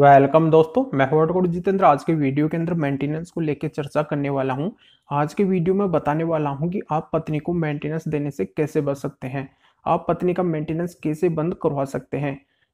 welcome दोस्तों मैं hot doctor Jitendra आज के वीडियो के अंदर मेंटेनेंस को लेकर चर्चा करने वाला हूं आज के वीडियो में बताने वाला हूं कि आप पत्नी को मेंटेनेंस देने से कैसे बच सकते हैं आप पत्नी का मेंटेनेंस कैसे बंद करवा सकते हैं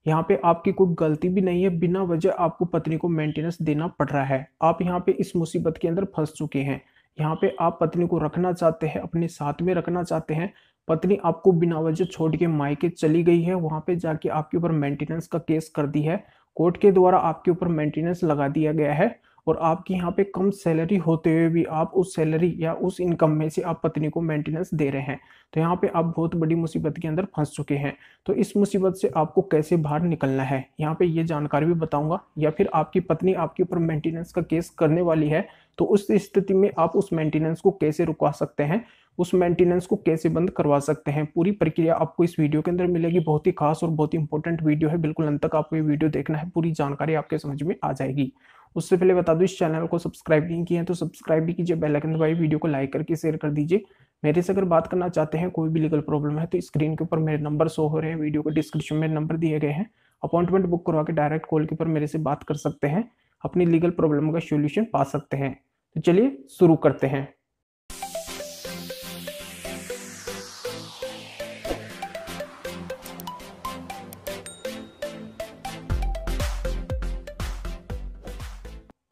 यहाँ पे आपकी कोई गलती भी नहीं है बिना वजह आपको पत्नी को मेंटेनेंस देना पड़ रहा है आप यहाँ पे इस मुसीबत के अंदर फंस चुके हैं यहाँ पे आप पत्नी को रखना चाहते हैं अपने साथ में रखना चाहते हैं पत्नी आपको बिना वजह छोड़ के मायके चली गई है वहां पे जाके आपके ऊपर मेंटेनेंस का केस कर दी है कोर्ट के द्वारा आपके ऊपर मेंटेनेंस लगा दिया गया है और आपकी यहाँ पे कम सैलरी होते हुए भी आप उस सैलरी या उस इनकम में से आप पत्नी को मेंटेनेंस दे रहे हैं तो यहाँ पे आप बहुत बड़ी मुसीबत के अंदर फंस चुके हैं तो इस मुसीबत से आपको कैसे बाहर निकलना है यहाँ पे ये जानकारी भी बताऊंगा या फिर आपकी पत्नी आपके ऊपर मेंटेनेंस का केस करने वाली है तो उस स्थिति में आप उस मेंटेनेंस को कैसे रुकवा सकते हैं उस मेंटेनेंस को कैसे बंद करवा सकते हैं पूरी प्रक्रिया आपको इस वीडियो के अंदर मिलेगी बहुत ही खास और बहुत ही इंपॉर्टेंट वीडियो है बिल्कुल अंत तक आपको ये वीडियो देखना है पूरी जानकारी आपके समझ में आ जाएगी उससे पहले बता दूं इस चैनल को सब्सक्राइब नहीं किया है तो सब्सक्राइब भी कीजिए बेल आइकन दबाइए वीडियो को लाइक करके शेयर कर दीजिए मेरे से अगर बात करना चाहते हैं कोई भी लीगल प्रॉब्लम है तो स्क्रीन के ऊपर मेरे नंबर शो हो रहे हैं वीडियो को डिस्क्रिप्शन में नंबर दिए गए हैं अपॉइंटमेंट बुक करवा के डायरेक्ट कॉल के ऊपर मेरे से बात कर सकते हैं अपनी लीगल प्रॉब्लम का सोल्यूशन पा सकते हैं तो चलिए शुरू करते हैं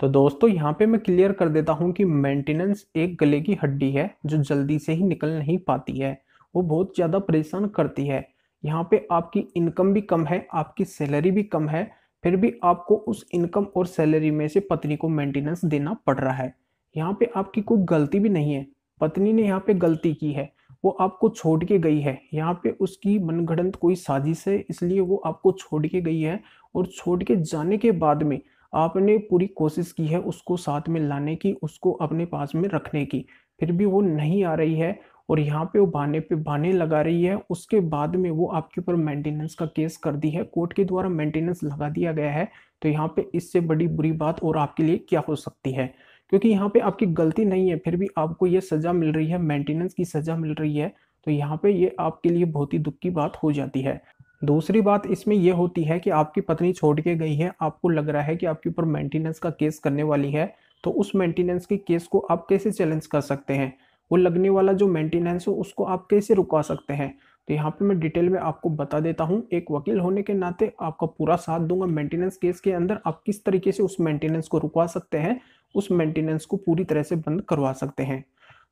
तो दोस्तों यहाँ पे मैं क्लियर कर देता हूँ कि मेंटेनेंस एक गले की हड्डी है जो जल्दी से ही निकल नहीं पाती है वो बहुत ज़्यादा परेशान करती है यहाँ पे आपकी इनकम भी कम है आपकी सैलरी भी कम है फिर भी आपको उस इनकम और सैलरी में से पत्नी को मेंटेनेंस देना पड़ रहा है यहाँ पे आपकी कोई गलती भी नहीं है पत्नी ने यहाँ पे गलती की है वो आपको छोड़ के गई है यहाँ पे उसकी मनगढ़ंत कोई साजिश है इसलिए वो आपको छोड़ के गई है और छोड़ के जाने के बाद में आपने पूरी कोशिश की है उसको साथ में लाने की उसको अपने पास में रखने की फिर भी वो नहीं आ रही है और यहाँ पे वो बहाने पे बहाने लगा रही है उसके बाद में वो आपके ऊपर मेंटेनेंस का केस कर दी है कोर्ट के द्वारा मेंटेनेंस लगा दिया गया है तो यहाँ पे इससे बड़ी बुरी बात और आपके लिए क्या हो सकती है क्योंकि यहाँ पे आपकी गलती नहीं है फिर भी आपको ये सज़ा मिल रही है मेंटेनेंस की सज़ा मिल रही है तो यहाँ पे ये आपके लिए बहुत ही दुख की बात हो जाती है दूसरी बात इसमें यह होती है कि आपकी पत्नी छोड़ के गई है आपको लग रहा है कि आपके ऊपर मेंटेनेंस का केस करने वाली है तो उस मेंटेनेंस के केस को आप कैसे चैलेंज कर सकते हैं वो लगने वाला जो मेंटेनेंस हो उसको आप कैसे रुका सकते हैं तो यहाँ पे मैं डिटेल में आपको बता देता हूँ एक वकील होने के नाते आपका पूरा साथ दूंगा मेंटेनेंस केस के अंदर आप किस तरीके से उस मेंटेनेंस को रुकवा सकते हैं उस मेंटेनेंस को पूरी तरह से बंद करवा सकते हैं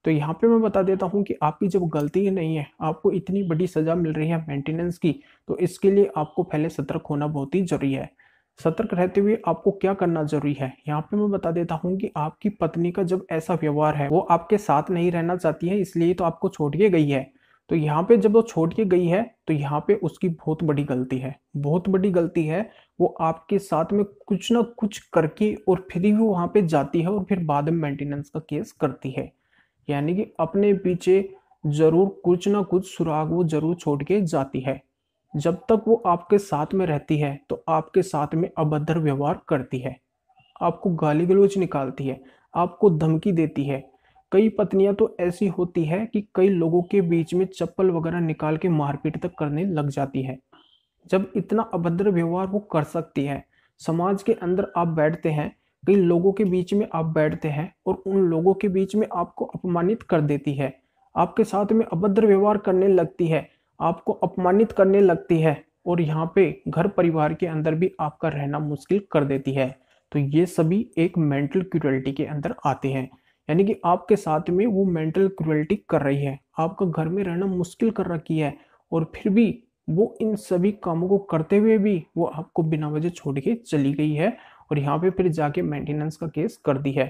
तो यहाँ पे मैं बता देता हूँ कि आपकी जब गलती नहीं है आपको इतनी बड़ी सज़ा मिल रही है मेंटेनेंस की तो इसके लिए आपको पहले सतर्क होना बहुत ही ज़रूरी है सतर्क रहते हुए आपको क्या करना जरूरी है यहाँ पे मैं बता देता हूँ कि आपकी पत्नी का जब ऐसा व्यवहार है वो आपके साथ नहीं रहना चाहती है इसलिए तो आपको छोड़ के गई है तो यहाँ पे जब वो छोड़ के गई है तो यहाँ पे उसकी बहुत बड़ी गलती है बहुत बड़ी गलती है वो आपके साथ में कुछ ना कुछ करके और फिर भी वो वहाँ पे जाती है और फिर बाद में मेंटेनेंस का केस करती है यानी कि अपने पीछे जरूर कुछ ना कुछ सुराग वो जरूर छोड़ के जाती है जब तक वो आपके साथ में रहती है तो आपके साथ में अभद्र व्यवहार करती है आपको गाली गलोच निकालती है आपको धमकी देती है कई पत्नियां तो ऐसी होती है कि कई लोगों के बीच में चप्पल वगैरह निकाल के मारपीट तक करने लग जाती है जब इतना अभद्र व्यवहार वो कर सकती है समाज के अंदर आप बैठते हैं कई लोगों के बीच में आप बैठते हैं और उन लोगों के बीच में आपको अपमानित कर देती है आपके साथ में अभद्र व्यवहार करने लगती है आपको अपमानित करने लगती है और यहाँ पे घर परिवार के अंदर भी आपका रहना मुश्किल कर देती है तो ये सभी एक मेंटल क्यूरलिटी के अंदर आते हैं यानी कि आपके साथ में वो मेंटल क्यूरलिटी कर रही है आपका घर में रहना मुश्किल कर रखी है और फिर भी वो इन सभी कामों को करते हुए भी वो आपको बिना वजह छोड़ के चली गई है और यहाँ पे फिर जाके मेंटेनेंस का केस कर दी है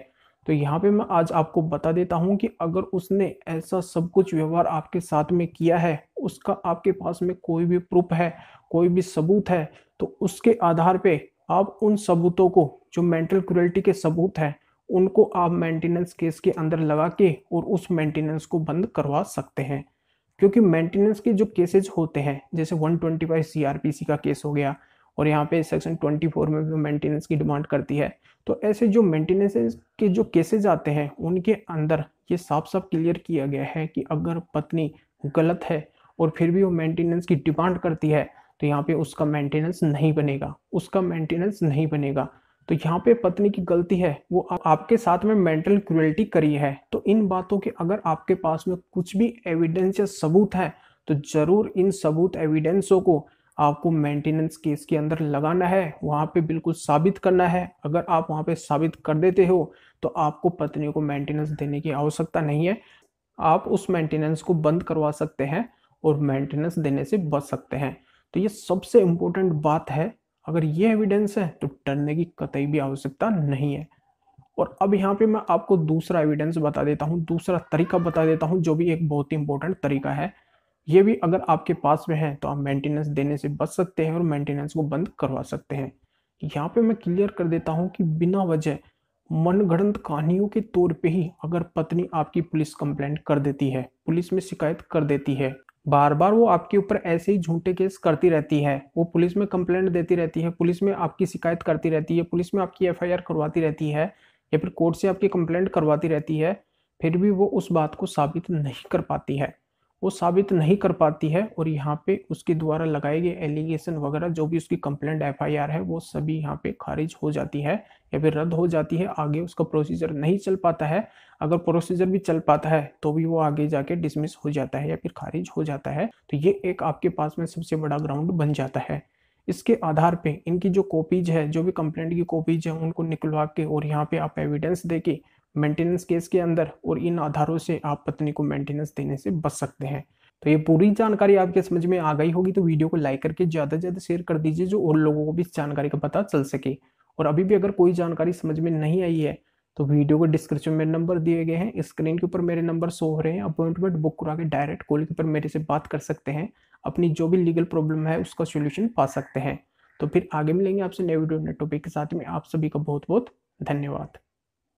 तो यहाँ पे मैं आज आपको बता देता हूँ कि अगर उसने ऐसा सब कुछ व्यवहार आपके साथ में किया है उसका आपके पास में कोई भी प्रूफ है कोई भी सबूत है तो उसके आधार पे आप उन सबूतों को जो मेंटल क्रुएल्टी के सबूत हैं उनको आप मेंटेनेंस केस के अंदर लगा के और उस मेंटेनेंस को बंद करवा सकते हैं क्योंकि मेंटेनेंस के जो केसेज होते हैं जैसे 125 सीआरपीसी का केस हो गया और यहाँ पे सेक्शन 24 में भी मेंटेनेंस की डिमांड करती है तो ऐसे जो मेंटेनेंस के जो केसेज आते हैं उनके अंदर ये साफ साफ क्लियर किया गया है कि अगर पत्नी गलत है और फिर भी वो मेंटेनेंस की डिमांड करती है तो यहाँ पे उसका मेंटेनेंस नहीं बनेगा उसका मेंटेनेंस नहीं बनेगा तो यहाँ पे पत्नी की गलती है वो आपके साथ में मेंटल क्रुएल्टी करी है तो इन बातों के अगर आपके पास में कुछ भी एविडेंस या सबूत है तो ज़रूर इन सबूत एविडेंसों को आपको मेंटेनेंस केस के अंदर लगाना है वहाँ पे बिल्कुल साबित करना है अगर आप वहाँ पे साबित कर देते हो तो आपको पत्नी को मेंटेनेंस देने की आवश्यकता नहीं है आप उस मेंटेनेंस को बंद करवा सकते हैं और मेंटेनेंस देने से बच सकते हैं तो ये सबसे इम्पोर्टेंट बात है अगर ये एविडेंस है तो डरने की कतई भी आवश्यकता नहीं है और अब यहाँ पे मैं आपको दूसरा एविडेंस बता देता हूँ दूसरा तरीका बता देता हूँ जो भी एक बहुत ही इंपॉर्टेंट तरीका है ये भी अगर आपके पास में है तो आप मेंटेनेंस देने से बच सकते हैं और मेंटेनेंस को बंद करवा सकते हैं यहाँ पे मैं क्लियर कर देता हूँ कि बिना वजह मनगढ़ंत कहानियों के तौर पे ही अगर पत्नी आपकी पुलिस कंप्लेंट कर देती है पुलिस में शिकायत कर देती है बार बार वो आपके ऊपर ऐसे ही झूठे केस करती रहती है वो पुलिस में कंप्लेंट देती रहती है पुलिस में आपकी शिकायत करती रहती है पुलिस में आपकी एफआईआर करवाती रहती है या फिर कोर्ट से आपकी कंप्लेंट करवाती रहती है फिर भी वो उस बात को साबित नहीं कर पाती है वो साबित नहीं कर पाती है और यहाँ पे उसके द्वारा लगाए गए एलिगेशन वगैरह जो भी उसकी कंप्लेंट एफ है वो सभी यहाँ पे खारिज हो जाती है या फिर रद्द हो जाती है आगे उसका प्रोसीजर नहीं चल पाता है अगर प्रोसीजर भी चल पाता है तो भी वो आगे जाके डिसमिस हो जाता है या फिर खारिज हो जाता है तो ये एक आपके पास में सबसे बड़ा ग्राउंड बन जाता है इसके आधार पे इनकी जो कॉपीज है जो भी कंप्लेंट की कॉपीज है उनको निकलवा के और यहाँ पे आप एविडेंस दे के मेंटेनेंस केस के अंदर और इन आधारों से आप पत्नी को मेंटेनेंस देने से बच सकते हैं तो ये पूरी जानकारी आपके समझ में आ गई होगी तो वीडियो को लाइक करके ज़्यादा से ज़्यादा शेयर कर दीजिए जो और लोगों को भी इस जानकारी का पता चल सके और अभी भी अगर कोई जानकारी समझ में नहीं आई है तो वीडियो के डिस्क्रिप्शन में नंबर दिए गए हैं स्क्रीन के ऊपर मेरे नंबर सो रहे हैं अपॉइंटमेंट बुक करा के डायरेक्ट कॉल के ऊपर मेरे से बात कर सकते हैं अपनी जो भी लीगल प्रॉब्लम है उसका सोल्यूशन पा सकते हैं तो फिर आगे मिलेंगे आपसे नए वीडियो नए टॉपिक के साथ में आप सभी का बहुत बहुत धन्यवाद